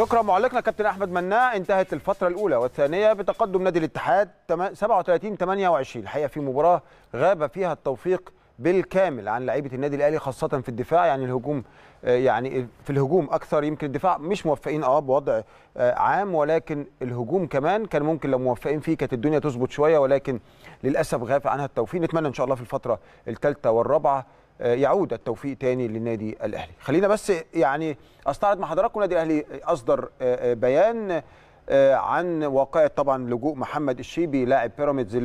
شكرا معلقنا كابتن احمد مناع انتهت الفتره الاولى والثانيه بتقدم نادي الاتحاد 37 28 الحقيقه في مباراه غاب فيها التوفيق بالكامل عن لعيبه النادي الاهلي خاصه في الدفاع يعني الهجوم آه، يعني في الهجوم اكثر يمكن الدفاع مش موفقين اه بوضع آه، عام ولكن الهجوم كمان كان ممكن لو موفقين فيه كانت الدنيا تظبط شويه ولكن للاسف غاب عنها التوفيق نتمنى ان شاء الله في الفتره الثالثه والرابعه يعود التوفيق تاني للنادي الاهلي خلينا بس يعني استعرض مع حضراتكم النادي الاهلي اصدر آه، آه، بيان آه، عن واقعة طبعا لجوء محمد الشيبي لاعب بيراميدز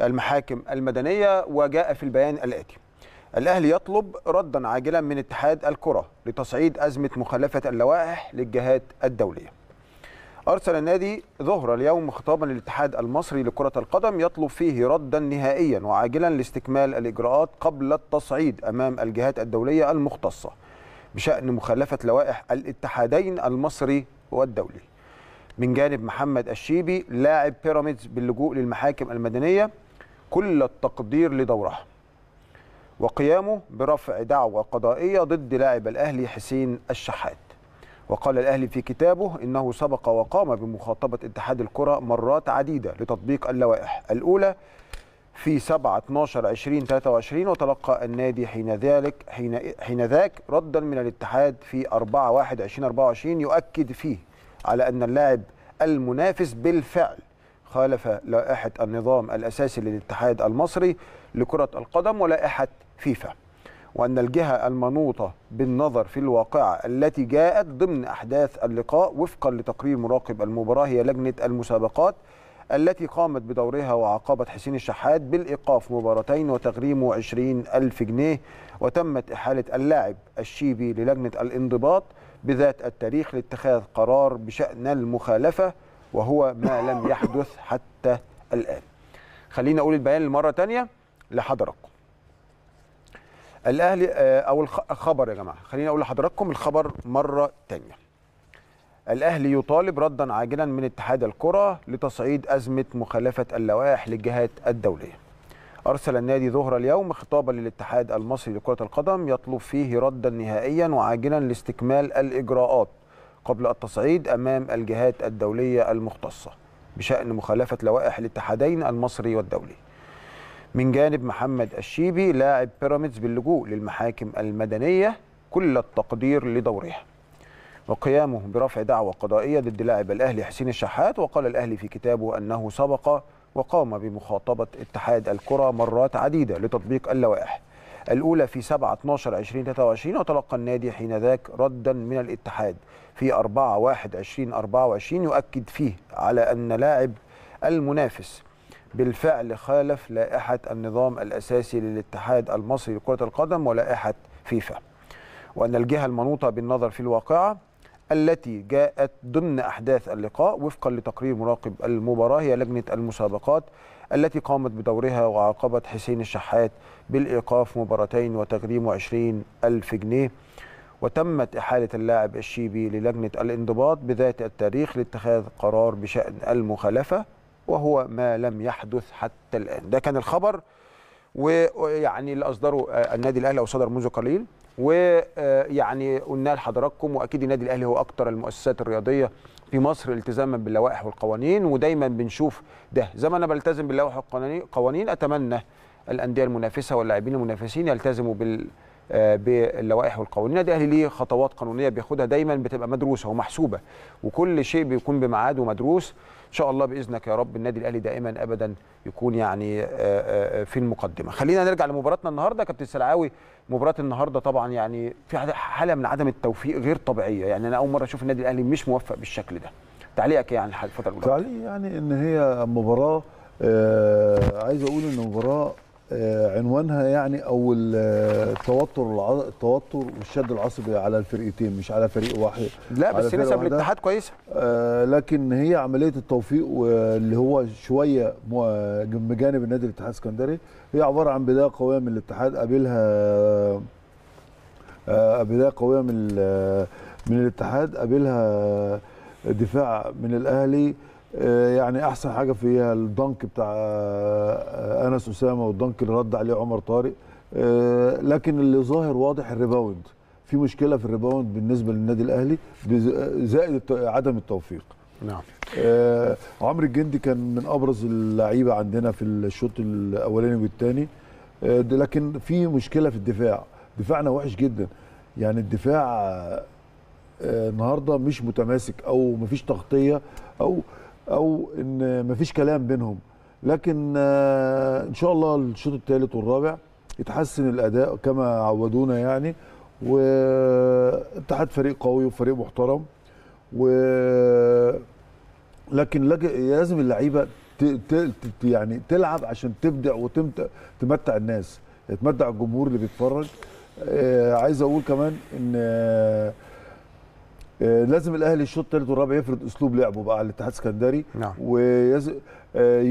للمحاكم المدنيه وجاء في البيان الاتي الاهلي يطلب ردا عاجلا من اتحاد الكره لتصعيد ازمه مخالفه اللوائح للجهات الدوليه أرسل النادي ظهر اليوم خطابا للاتحاد المصري لكرة القدم يطلب فيه ردا نهائيا وعاجلا لاستكمال الإجراءات قبل التصعيد أمام الجهات الدولية المختصة بشأن مخالفة لوائح الاتحادين المصري والدولي من جانب محمد الشيبي لاعب بيراميدز باللجوء للمحاكم المدنية كل التقدير لدورها وقيامه برفع دعوى قضائية ضد لاعب الأهلي حسين الشحات وقال الأهلي في كتابه إنه سبق وقام بمخاطبة اتحاد الكرة مرات عديدة لتطبيق اللوائح الأولى في 7 12 20 23 وتلقى النادي حين ذلك حين حين ذاك ردا من الاتحاد في 4 1 20 24 يؤكد فيه على ان اللاعب المنافس بالفعل خالف لائحه النظام الاساسي للاتحاد المصري لكره القدم ولائحه فيفا وأن الجهة المنوطة بالنظر في الواقعة التي جاءت ضمن أحداث اللقاء وفقا لتقرير مراقب المباراة هي لجنة المسابقات التي قامت بدورها وعاقبت حسين الشحات بالإيقاف مباراتين وتغريمه 20 ألف جنيه وتمت إحالة اللاعب الشيبي للجنة الانضباط بذات التاريخ لاتخاذ قرار بشأن المخالفة وهو ما لم يحدث حتى الآن خلينا أقول البيان المرة تانية لحضرك الاهلي آه، او الخبر يا جماعه خليني اقول لحضراتكم الخبر مره ثانيه الاهلي يطالب ردا عاجلا من اتحاد الكره لتصعيد ازمه مخالفه اللوائح للجهات الدوليه ارسل النادي ظهر اليوم خطابا للاتحاد المصري لكره القدم يطلب فيه ردا نهائيا وعاجلا لاستكمال الاجراءات قبل التصعيد امام الجهات الدوليه المختصه بشان مخالفه لوائح الاتحادين المصري والدولي من جانب محمد الشيبي لاعب بيراميدز باللجوء للمحاكم المدنية كل التقدير لدورها وقيامه برفع دعوة قضائية ضد لاعب الأهلي حسين الشحات وقال الأهلي في كتابه أنه سبق وقام بمخاطبة اتحاد الكرة مرات عديدة لتطبيق اللوائح الأولى في 7 12 2023 وتلقى النادي حين ذاك ردا من الاتحاد في 4 1 2024 يؤكد فيه على أن لاعب المنافس بالفعل خالف لائحة النظام الأساسي للاتحاد المصري لكرة القدم ولائحة فيفا وأن الجهة المنوطة بالنظر في الواقعة التي جاءت ضمن أحداث اللقاء وفقا لتقرير مراقب المباراة هي لجنة المسابقات التي قامت بدورها وعاقبت حسين الشحات بالإيقاف مباراتين وتغريم 20 ألف جنيه وتمت إحالة اللاعب الشيبي للجنة الانضباط بذات التاريخ لاتخاذ قرار بشأن المخالفة وهو ما لم يحدث حتى الآن ده كان الخبر ويعني اللي أصدره آه، النادي الأهلي أو صدر منذ قليل ويعني قلنا لحضراتكم واكيد النادي الاهلي هو اكتر المؤسسات الرياضيه في مصر التزاما باللوائح والقوانين ودايما بنشوف ده زي ما انا بلتزم باللوائح والقوانين اتمنى الانديه المنافسه واللاعبين المنافسين يلتزموا بال آه، باللوائح والقوانين النادي الاهلي ليه خطوات قانونيه بياخدها دايما بتبقى مدروسه ومحسوبه وكل شيء بيكون بميعاد ومدروس ان شاء الله باذنك يا رب النادي الاهلي دائما ابدا يكون يعني آه، آه، في المقدمه خلينا نرجع لمباراتنا النهارده كابتن سلعاوي مباراه النهارده طبعا يعني في حاله من عدم التوفيق غير طبيعيه يعني انا اول مره اشوف النادي الاهلي مش موفق بالشكل ده تعليقك يعني الفتره الاولى تعليق يعني ان هي مباراه عايز اقول ان مباراه آه، عنوانها يعني او التوتر آه، التوتر والشد العصبي على الفرقتين مش على فريق واحد لا بس نسب الاتحاد كويسه آه لكن هي عمليه التوفيق اللي هو شويه بجانب النادي الاتحاد السكندري هي عباره عن بدايه قويه من الاتحاد قابلها آه, آه، بدايه قويه من من الاتحاد قابلها دفاع من الاهلي آه، يعني احسن حاجه فيها الدنك بتاع آه، آه، انس اسامه والدنك اللي رد عليه عمر طارق لكن اللي ظاهر واضح الريباوند في مشكله في الريباوند بالنسبه للنادي الاهلي زائد عدم التوفيق نعم عمرو الجندي كان من ابرز اللعيبه عندنا في الشوط الاولاني والثاني لكن في مشكله في الدفاع دفاعنا وحش جدا يعني الدفاع النهارده مش متماسك او مفيش تغطيه او او ان مفيش كلام بينهم لكن آه، ان شاء الله الشوط الثالث والرابع يتحسن الاداء كما عودونا يعني واتحاد فريق قوي وفريق محترم و لكن لازم اللعيبه يعني تلعب عشان تبدع وتمتع الناس تمتع الجمهور اللي بيتفرج آه، عايز اقول كمان ان آه، آه، لازم الاهلي الشوط الثالث والرابع يفرض اسلوب لعبه بقى على الاتحاد السكندري نعم ويز... آه،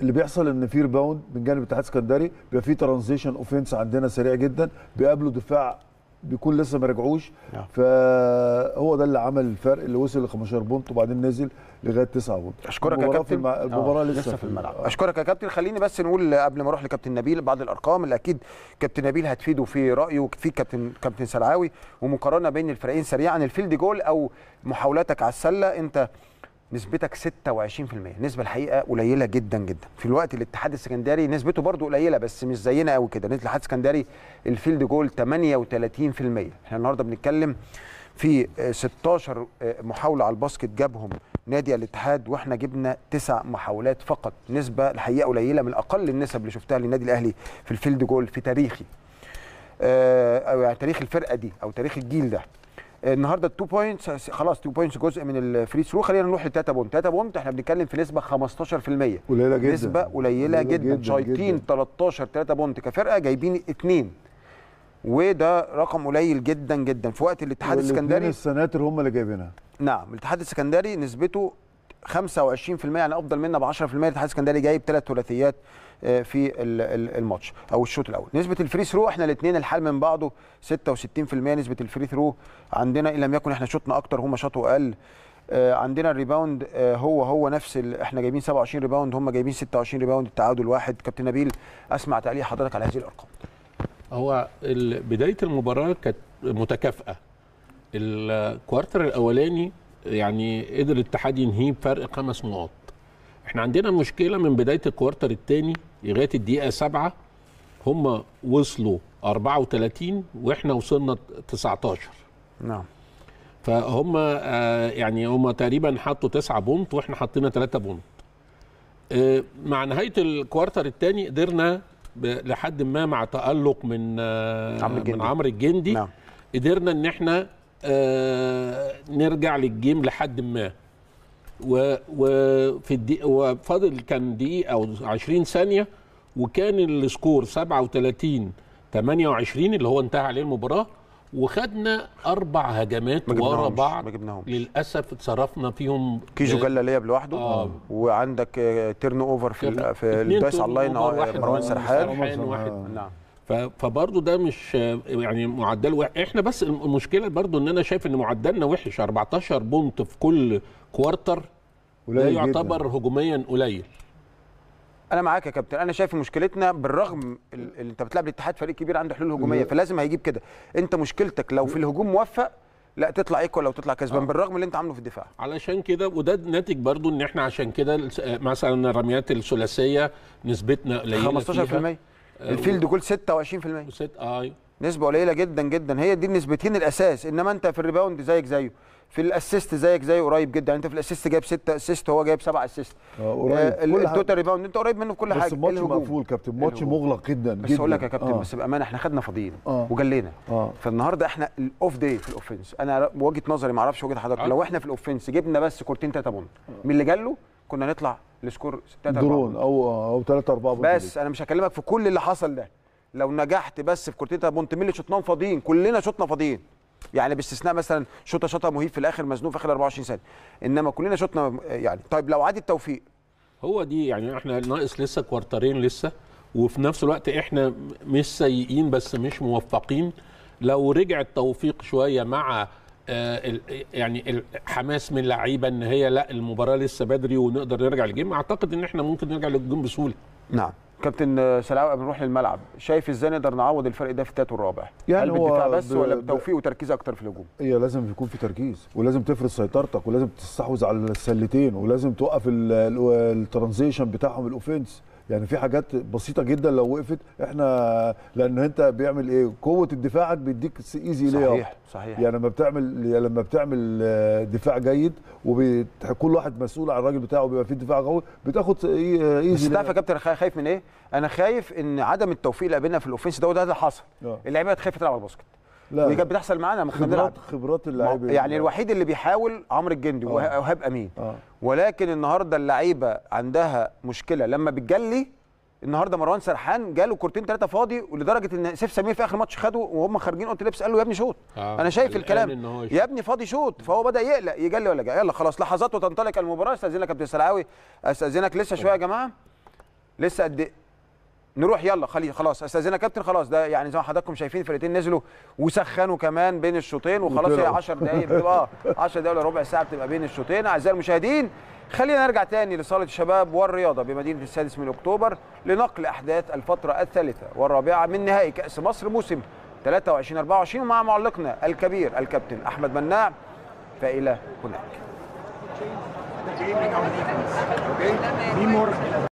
اللي بيحصل ان في ريباوند من جانب الاتحاد السكندري بيبقى في ترانزيشن اوفنس عندنا سريع جدا بيقابله دفاع بيكون لسه ما رجعوش نعم. فهو ده اللي عمل الفرق اللي وصل ل 15 بونت وبعدين نزل لغايه 9 بونت اشكرك يا كابتن آه، المباراه لسه, لسه في الملعب آه. اشكرك يا كابتن خليني بس نقول قبل ما اروح لكابتن نبيل بعض الارقام اللي اكيد كابتن نبيل هتفيده في رايه في كابتن كابتن سلعاوي ومقارنه بين الفريقين سريعا الفيلد جول او محاولاتك على السله انت نسبتك 26% نسبه الحقيقه قليله جدا جدا في الوقت الاتحاد السكندري نسبته برضو قليله بس مش زينا قوي كده نسبه الاتحاد السكندري الفيلد جول 38% احنا النهارده بنتكلم في 16 محاوله على الباسكت جابهم نادي الاتحاد واحنا جبنا تسع محاولات فقط نسبه الحقيقه قليله من اقل النسب اللي شفتها للنادي الاهلي في الفيلد جول في تاريخي آه، أو يعني تاريخ الفرقه دي او تاريخ الجيل ده النهارده 2 بوينتس خلاص 2 بوينتس جزء من الفري ثرو خلينا نروح ل 3 بونت 3 بونت احنا بنتكلم في نسبه 15% قليله جدا نسبه قليله جدا, جدا شايطين 13 3 بونت كفرقه جايبين اثنين وده رقم قليل جدا جدا في وقت الاتحاد السكندري السناتر هم اللي جايبينها نعم الاتحاد السكندري نسبته 25% يعني افضل منا ب 10% الاتحاد الاسكندري جايب ثلاث ثلاثيات آه، في الماتش او الشوط الاول نسبه الفري ثرو احنا الاثنين الحال من بعضه 66% نسبه الفري ثرو عندنا ان لم يكن احنا شوطنا اكتر هم شاطوا اقل آه، عندنا الريباوند آه، هو هو نفس احنا جايبين 27 ريباوند هم جايبين 26 ريباوند التعادل واحد كابتن نبيل اسمع تعليق حضرتك على هذه الارقام هو بدايه المباراه كانت متكافئه الكوارتر الاولاني يعني قدر الاتحاد ينهيه بفرق خمس نقاط احنا عندنا مشكله من بدايه الكوارتر الثاني لغايه الدقيقه سبعة هم وصلوا 34 واحنا وصلنا 19 نعم فهم آه، يعني هم تقريبا حطوا 9 بونت واحنا حطينا 3 بونت آه، مع نهايه الكوارتر الثاني قدرنا لحد ما مع تالق من آه، عمرو الجندي, من عمر الجندي نعم. قدرنا ان احنا آه، نرجع للجيم لحد ما وفي الدي وفاضل كان دقيقه او 20 ثانيه وكان السكور 37 28 اللي هو انتهى عليه المباراه وخدنا اربع هجمات ورا بعض للاسف اتصرفنا فيهم كيجو جلا آه، ليا لوحده آه. آه. وعندك تيرن اوفر في في الدايس على اللاين مروان سرحان واحد نعم فبرضه ده مش يعني معدل وح... احنا بس المشكله برضه ان انا شايف ان معدلنا وحش 14 بونت في كل كوارتر ده يعتبر جداً. هجوميا قليل انا معاك يا كابتن انا شايف مشكلتنا بالرغم اللي انت بتلعب الاتحاد فريق كبير عنده حلول هجوميه فلازم هيجيب كده انت مشكلتك لو في الهجوم موفق لا تطلع ايكو لو تطلع كسبان آه. بالرغم اللي انت عامله في الدفاع علشان كده وده ناتج برضو ان احنا عشان كده مثلا الرميات الثلاثيه نسبتنا قليله 15% فيها. الفيلد جول 26% و6 ايوه نسبه قليله جدا جدا هي دي النسبتين الاساس انما انت في الريباوند زيك زيه في الاسيست زيك زيه قريب جدا يعني انت في الاسيست جايب 6 اسيست هو جايب 7 اسيست آه، قريب آه التوتال ريباوند انت قريب منه في كل بس حاجه بس الماتش مقفول كابتن ماتش مغلق جدا بس اقول لك يا كابتن آه. بس بامانه احنا خدنا فاضيين آه. وجلينا آه. فالنهارده احنا الاوف داي في الاوفنس انا وجهه نظري ما اعرفش وجهه حضرتك آه. لو احنا في الاوفنس جبنا بس كورتين ثلاثه بونت من اللي جاله كنا نطلع السكور 6 4 درون او او 3 4 بس انا مش هكلمك في كل اللي حصل ده لو نجحت بس في كورتيتا ميلي شوطنا فاضيين كلنا شوطنا فاضيين يعني باستثناء مثلا شوطه شوطه مهيب في الاخر مزنوق في اخر 24 ثانيه انما كلنا شوطنا يعني طيب لو عادي التوفيق هو دي يعني احنا ناقص لسه كوارترين لسه وفي نفس الوقت احنا مش سيئين بس مش موفقين لو رجع التوفيق شويه مع آه، يعني حماس من اللعيبه ان هي لا المباراه لسه بدري ونقدر نرجع للجيم اعتقد ان احنا ممكن نرجع للجيم بسهوله نعم كابتن سلاوي قبل نروح للملعب شايف ازاي نقدر نعوض الفرق ده في التالت والرابع يعني هل بالدفاع بس ولا بتوفيق وتركيز اكتر في الهجوم هي لازم يكون في تركيز ولازم تفرض سيطرتك ولازم تستحوذ على السلتين ولازم توقف الترانزيشن بتاعهم الاوفنس يعني في حاجات بسيطه جدا لو وقفت احنا لان انت بيعمل ايه قوه دفاعك بيديك ايزي ليه صحيح صحيح يعني لما بتعمل يعني لما بتعمل آه، دفاع جيد وكل واحد مسؤول عن الراجل بتاعه بيبقى في دفاع قوي بتاخد ايزي e- بس تعرف يا كابتن خايف من ايه؟ انا خايف ان عدم التوفيق اللي قابلنا في الاوفنس ده ده, ده حصل آه. اللعيبه تخاف تلعب على الباسكت لا كانت بتحصل معانا ما كنا بنلعب خبرات اللعيبه يعني الوحيد اللي بيحاول عمرو الجندي آه. وهاب امين آه. ولكن النهارده اللعيبه عندها مشكله لما بتجلي النهارده مروان سرحان جاله كورتين ثلاثه فاضي ولدرجه ان سيف سمير في اخر ماتش خده وهم خارجين اوضه لبس قال له يا ابني شوط آه. انا شايف الكلام يا ابني فاضي شوط فهو بدا يقلق يجلي ولا جاي يلا خلاص لحظات وتنطلق المباراه استاذنك يا كابتن سلعاوي استاذنك لسه شويه يا جماعه لسه قد إيه؟ نروح يلا خلي خلاص استاذنا كابتن خلاص ده يعني زي ما حضراتكم شايفين فرقتين نزلوا وسخنوا كمان بين الشوطين وخلاص هي 10 دقائق بتبقى 10 دقائق ولا ربع ساعه بتبقى بين الشوطين اعزائي المشاهدين خلينا نرجع تاني لصاله الشباب والرياضه بمدينه السادس من اكتوبر لنقل احداث الفتره الثالثه والرابعه من نهائي كاس مصر موسم 23 24 ومع معلقنا الكبير الكابتن احمد مناع فالى هناك.